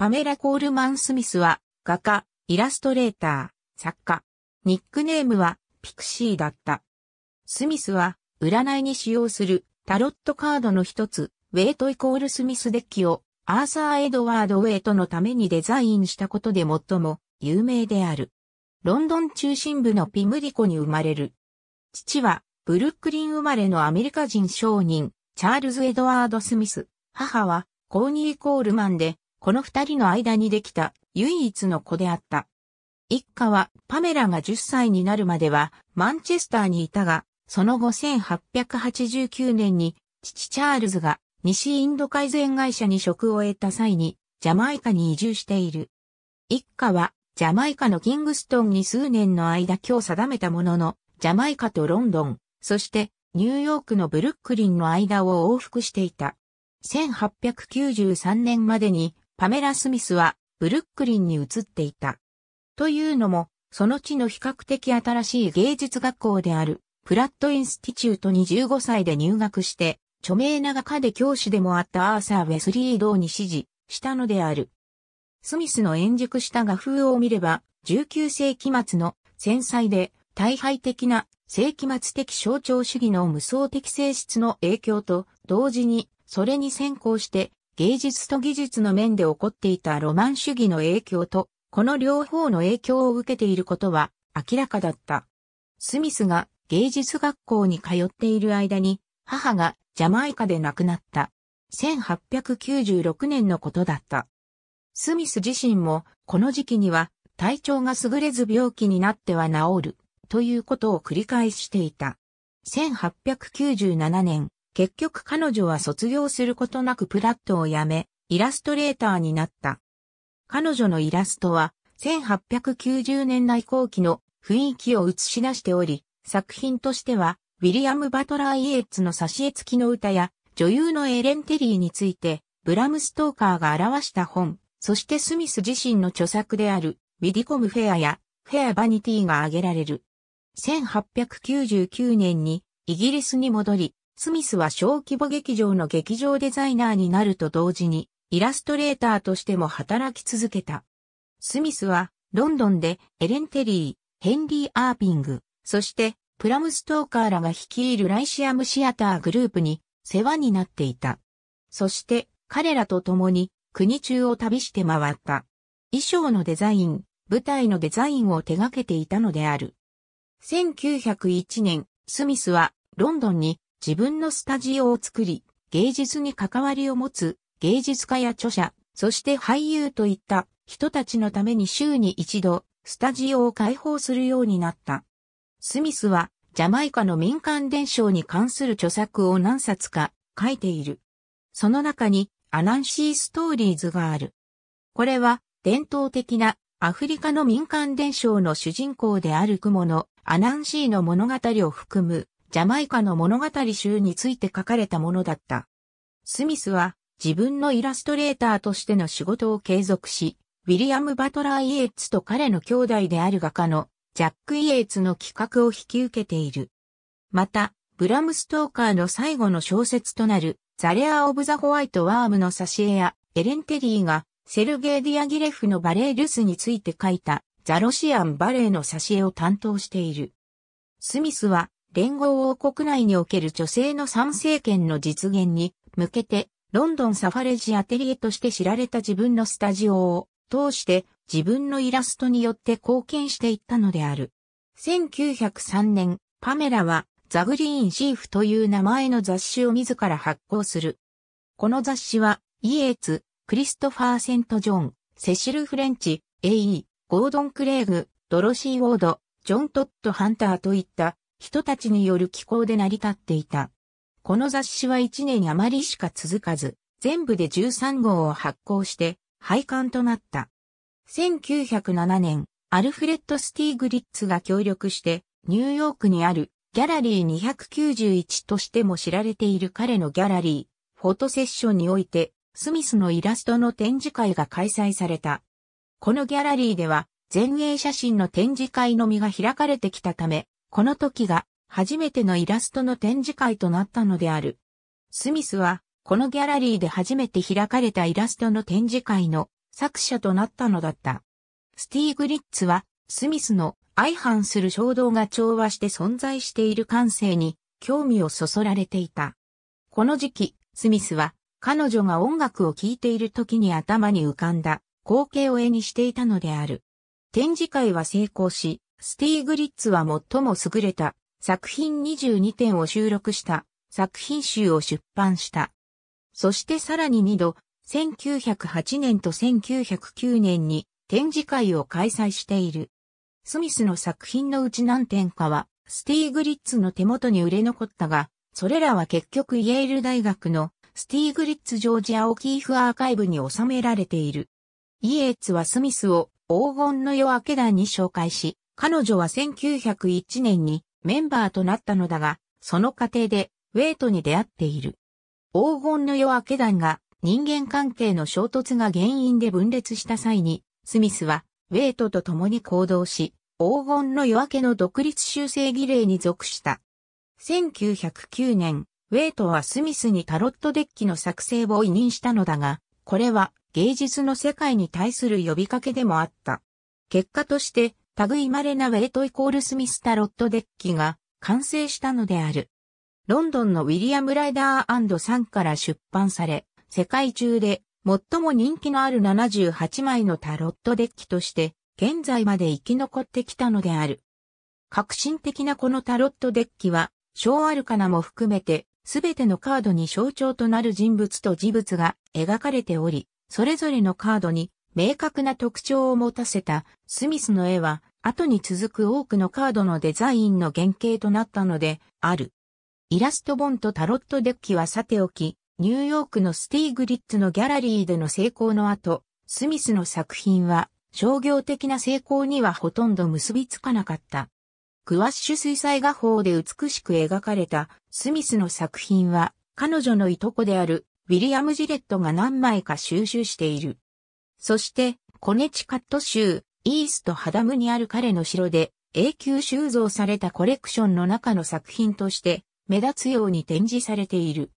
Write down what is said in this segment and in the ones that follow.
パメラ・コールマン・スミスは、画家、イラストレーター、作家。ニックネームは、ピクシーだった。スミスは、占いに使用するタロットカードの一つ、ウェイトイコールスミスデッキを、アーサー・エドワード・ウェイトのためにデザインしたことで最も有名である。ロンドン中心部のピムリコに生まれる。父は、ブルックリン生まれのアメリカ人商人、チャールズ・エドワード・スミス。母は、コーニー・コールマンで、この二人の間にできた唯一の子であった。一家はパメラが10歳になるまではマンチェスターにいたが、その後1889年に父チャールズが西インド改善会社に職を得た際にジャマイカに移住している。一家はジャマイカのキングストンに数年の間今日定めたものの、ジャマイカとロンドン、そしてニューヨークのブルックリンの間を往復していた。1893年までにパメラ・スミスはブルックリンに移っていた。というのも、その地の比較的新しい芸術学校であるプラット・インスティチュートに15歳で入学して、著名な画家で教師でもあったアーサー・ウェスリー・ドーに指示したのである。スミスの演熟した画風を見れば、19世紀末の繊細で大敗的な世紀末的象徴主義の無双的性質の影響と同時にそれに先行して芸術と技術の面で起こっていたロマン主義の影響と、この両方の影響を受けていることは明らかだった。スミスが芸術学校に通っている間に、母がジャマイカで亡くなった。1896年のことだった。スミス自身もこの時期には体調が優れず病気になっては治るということを繰り返していた。1897年、結局彼女は卒業することなくプラットを辞め、イラストレーターになった。彼女のイラストは、1890年代後期の雰囲気を映し出しており、作品としては、ウィリアム・バトラー・イエッツの挿絵付きの歌や、女優のエレン・テリーについて、ブラム・ストーカーが表した本、そしてスミス自身の著作である、ウィディコム・フェアや、フェア・バニティが挙げられる。1899年に、イギリスに戻り、スミスは小規模劇場の劇場デザイナーになると同時に、イラストレーターとしても働き続けた。スミスは、ロンドンでエレン・テリー、ヘンリー・アーピング、そしてプラムストーカーらが率いるライシアムシアターグループに世話になっていた。そして彼らと共に国中を旅して回った。衣装のデザイン、舞台のデザインを手掛けていたのである。1901年、スミスはロンドンに自分のスタジオを作り、芸術に関わりを持つ芸術家や著者、そして俳優といった人たちのために週に一度、スタジオを開放するようになった。スミスは、ジャマイカの民間伝承に関する著作を何冊か書いている。その中に、アナンシーストーリーズがある。これは、伝統的なアフリカの民間伝承の主人公である雲のアナンシーの物語を含むジャマイカの物語集について書かれたものだった。スミスは自分のイラストレーターとしての仕事を継続し、ウィリアム・バトラー・イエーツと彼の兄弟である画家のジャック・イエーツの企画を引き受けている。また、ブラム・ストーカーの最後の小説となるザレア・オブ・ザ・ホワイト・ワームの挿絵やエレン・テリーがセルゲイ・ディアギレフのバレエ・ルスについて書いたザロシアン・バレエの挿絵を担当している。スミスは連合王国内における女性の参政権の実現に向けて、ロンドンサファレジアテリエとして知られた自分のスタジオを通して自分のイラストによって貢献していったのである。1903年、パメラはザグリーンシーフという名前の雑誌を自ら発行する。この雑誌は、イエーツ、クリストファー・セント・ジョン、セシル・フレンチ、イイ・ゴードン・クレイグ、ドロシー・ウォード、ジョン・トット・ハンターといった人たちによる気候で成り立っていた。この雑誌は1年余りしか続かず、全部で13号を発行して、廃刊となった。1907年、アルフレッド・スティーグリッツが協力して、ニューヨークにあるギャラリー291としても知られている彼のギャラリー、フォトセッションにおいて、スミスのイラストの展示会が開催された。このギャラリーでは、前衛写真の展示会のみが開かれてきたため、この時が初めてのイラストの展示会となったのである。スミスは、このギャラリーで初めて開かれたイラストの展示会の作者となったのだった。スティーグリッツは、スミスの相反する衝動が調和して存在している感性に興味をそそられていた。この時期、スミスは彼女が音楽を聴いている時に頭に浮かんだ光景を絵にしていたのである。展示会は成功し、スティーグリッツは最も優れた作品22点を収録した作品集を出版した。そしてさらに2度、1908年と1909年に展示会を開催している。スミスの作品のうち何点かは、スティーグリッツの手元に売れ残ったが、それらは結局イェール大学のスティーグリッツ・ジョージア・オキーフ・アーカイブに収められている。イエーツはスミスを黄金の夜明け団に紹介し、彼女は1901年にメンバーとなったのだが、その過程でウェイトに出会っている。黄金の夜明け団が人間関係の衝突が原因で分裂した際に、スミスはウェイトと共に行動し、黄金の夜明けの独立修正儀礼に属した。1909年、ウェイトはスミスにタロットデッキの作成を委任したのだが、これは芸術の世界に対する呼びかけでもあった。結果として、類れなウェイトイコールスミスタロットデッキが完成したのである。ロンドンのウィリアム・ライダーさんから出版され、世界中で最も人気のある78枚のタロットデッキとして、現在まで生き残ってきたのである。革新的なこのタロットデッキは、小アルカナも含めて、すべてのカードに象徴となる人物と事物が描かれており、それぞれのカードに明確な特徴を持たせたスミスの絵は後に続く多くのカードのデザインの原型となったので、ある。イラスト本とタロットデッキはさておき、ニューヨークのスティーグリッツのギャラリーでの成功の後、スミスの作品は商業的な成功にはほとんど結びつかなかった。クワッシュ水彩画法で美しく描かれたスミスの作品は彼女のいとこであるウィリアム・ジレットが何枚か収集している。そして、コネチカット州イーストハダムにある彼の城で永久収蔵されたコレクションの中の作品として目立つように展示されている。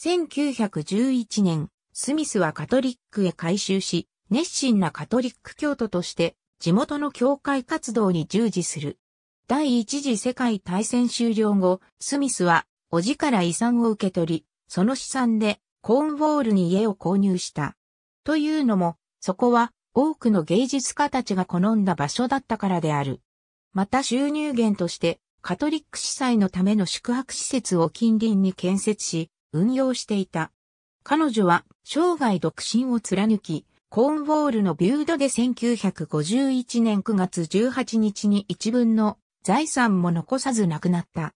1911年、スミスはカトリックへ改修し、熱心なカトリック教徒として地元の教会活動に従事する。第一次世界大戦終了後、スミスは、叔父から遺産を受け取り、その資産で、コーンウォールに家を購入した。というのも、そこは、多くの芸術家たちが好んだ場所だったからである。また収入源として、カトリック司祭のための宿泊施設を近隣に建設し、運用していた。彼女は生涯独身を貫き、コーンウォールのビュードで1951年9月18日に一分の財産も残さず亡くなった。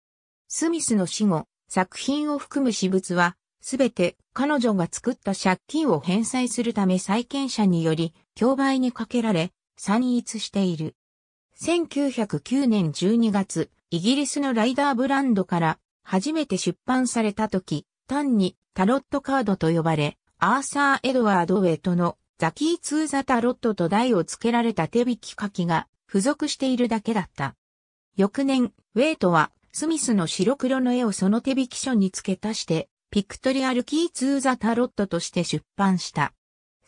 スミスの死後、作品を含む私物は、すべて彼女が作った借金を返済するため債権者により競売にかけられ、散逸している。1909年12月、イギリスのライダーブランドから初めて出版された時、単にタロットカードと呼ばれ、アーサー・エドワード・ウェトのザキー・ツー・ザ・タロットと題を付けられた手引き書きが付属しているだけだった。翌年、ウェイトはスミスの白黒の絵をその手引き書に付け足して、ピクトリアルキー・ツー・ザ・タロットとして出版した。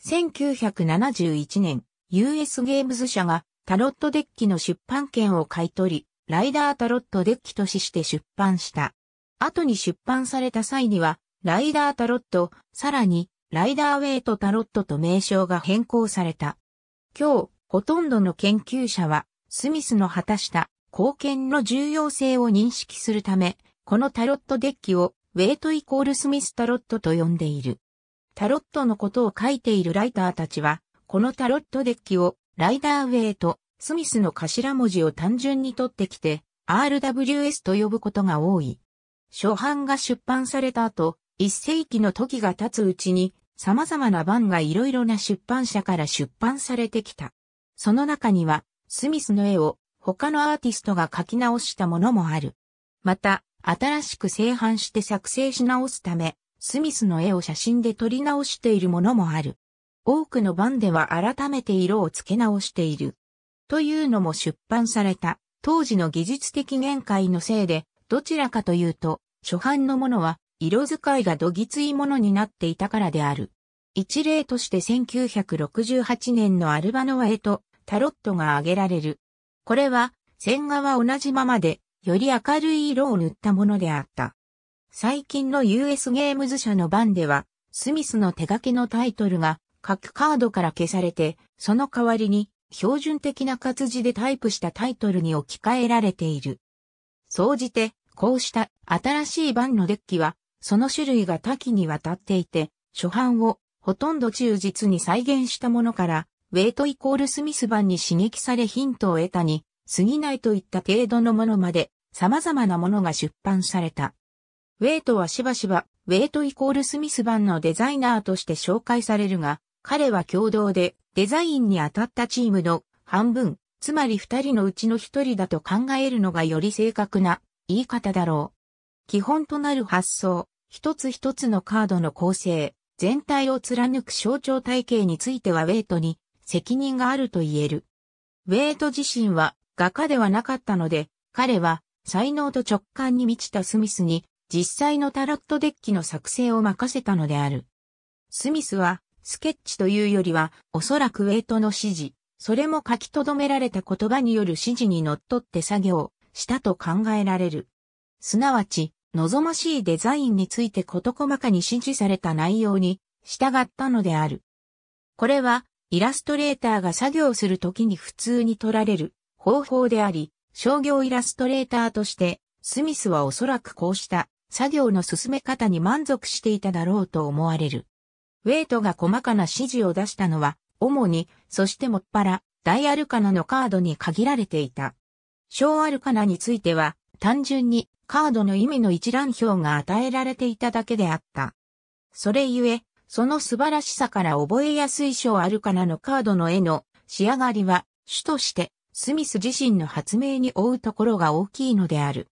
1971年、US ゲームズ社がタロットデッキの出版権を買い取り、ライダータロットデッキとして出版した。後に出版された際には、ライダータロット、さらに、ライダーウェイトタロットと名称が変更された。今日、ほとんどの研究者は、スミスの果たした貢献の重要性を認識するため、このタロットデッキを、ウェイトイコールスミスタロットと呼んでいる。タロットのことを書いているライターたちは、このタロットデッキをライダーウェイとスミスの頭文字を単純に取ってきて RWS と呼ぶことが多い。初版が出版された後、一世紀の時が経つうちに様々な版がいろいろな出版社から出版されてきた。その中にはスミスの絵を他のアーティストが書き直したものもある。また、新しく製版して作成し直すため、スミスの絵を写真で撮り直しているものもある。多くの版では改めて色を付け直している。というのも出版された当時の技術的限界のせいで、どちらかというと、初版のものは色使いがどぎついものになっていたからである。一例として1968年のアルバノワ絵とタロットが挙げられる。これは、線画は同じままで、より明るい色を塗ったものであった。最近の US ゲームズ社の版では、スミスの手掛けのタイトルが各カードから消されて、その代わりに標準的な活字でタイプしたタイトルに置き換えられている。総じて、こうした新しい版のデッキは、その種類が多岐にわたっていて、初版をほとんど忠実に再現したものから、ウェイトイコールスミス版に刺激されヒントを得たに、過ぎないといった程度のものまで、様々なものが出版された。ウェイトはしばしば、ウェイトイコールスミス版のデザイナーとして紹介されるが、彼は共同でデザインに当たったチームの半分、つまり二人のうちの一人だと考えるのがより正確な言い方だろう。基本となる発想、一つ一つのカードの構成、全体を貫く象徴体系についてはウェイトに責任があると言える。ウェイト自身は画家ではなかったので、彼は才能と直感に満ちたスミスに実際のタロットデッキの作成を任せたのである。スミスは、スケッチというよりは、おそらくウェイトの指示、それも書き留められた言葉による指示に則っって作業したと考えられる。すなわち、望ましいデザインについて事細かに指示された内容に従ったのである。これは、イラストレーターが作業するときに普通に取られる方法であり、商業イラストレーターとして、スミスはおそらくこうした作業の進め方に満足していただろうと思われる。ウェイトが細かな指示を出したのは、主に、そしてもっぱら、大アルカナのカードに限られていた。小アルカナについては、単純にカードの意味の一覧表が与えられていただけであった。それゆえ、その素晴らしさから覚えやすい小アルカナのカードの絵の仕上がりは、主としてスミス自身の発明に追うところが大きいのである。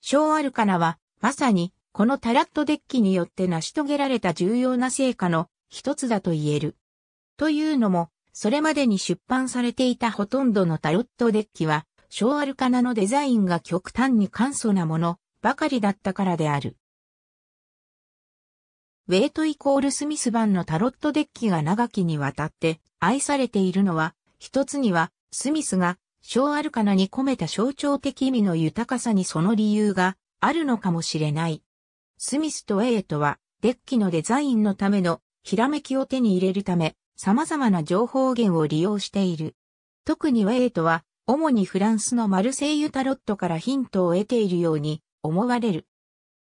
小アルカナはまさに、このタラットデッキによって成し遂げられた重要な成果の一つだと言える。というのも、それまでに出版されていたほとんどのタロットデッキは、小アルカナのデザインが極端に簡素なものばかりだったからである。ウェイトイコールスミス版のタロットデッキが長きにわたって愛されているのは、一つにはスミスが小アルカナに込めた象徴的意味の豊かさにその理由があるのかもしれない。スミスとエイトは、デッキのデザインのための、ひらめきを手に入れるため、様々な情報源を利用している。特にウェイトは、主にフランスのマルセイユタロットからヒントを得ているように思われる。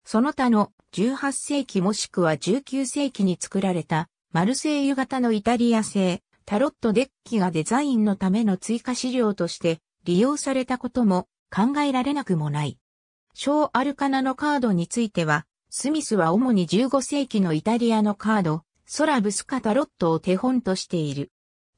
その他の18世紀もしくは19世紀に作られたマルセイユ型のイタリア製タロットデッキがデザインのための追加資料として利用されたことも考えられなくもない。小アルカナのカードについては、スミスは主に15世紀のイタリアのカード、ソラブスカタロットを手本としている。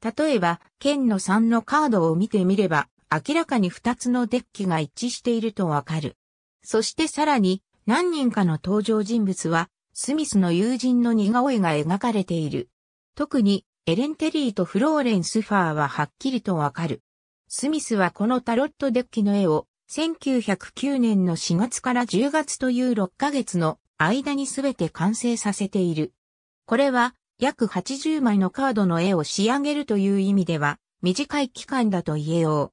例えば、剣の3のカードを見てみれば、明らかに2つのデッキが一致しているとわかる。そしてさらに、何人かの登場人物は、スミスの友人の似顔絵が描かれている。特に、エレン・テリーとフローレンス・ファーははっきりとわかる。スミスはこのタロットデッキの絵を1909年の4月から10月という6ヶ月の間にすべて完成させている。これは約80枚のカードの絵を仕上げるという意味では短い期間だと言えよう。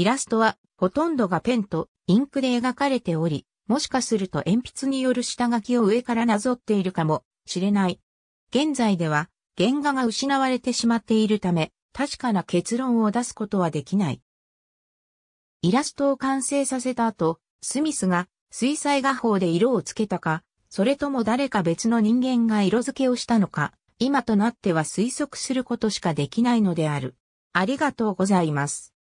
イラストはほとんどがペンとインクで描かれており、もしかすると鉛筆による下書きを上からなぞっているかもしれない。現在では原画が失われてしまっているため、確かな結論を出すことはできない。イラストを完成させた後、スミスが水彩画法で色をつけたか、それとも誰か別の人間が色付けをしたのか、今となっては推測することしかできないのである。ありがとうございます。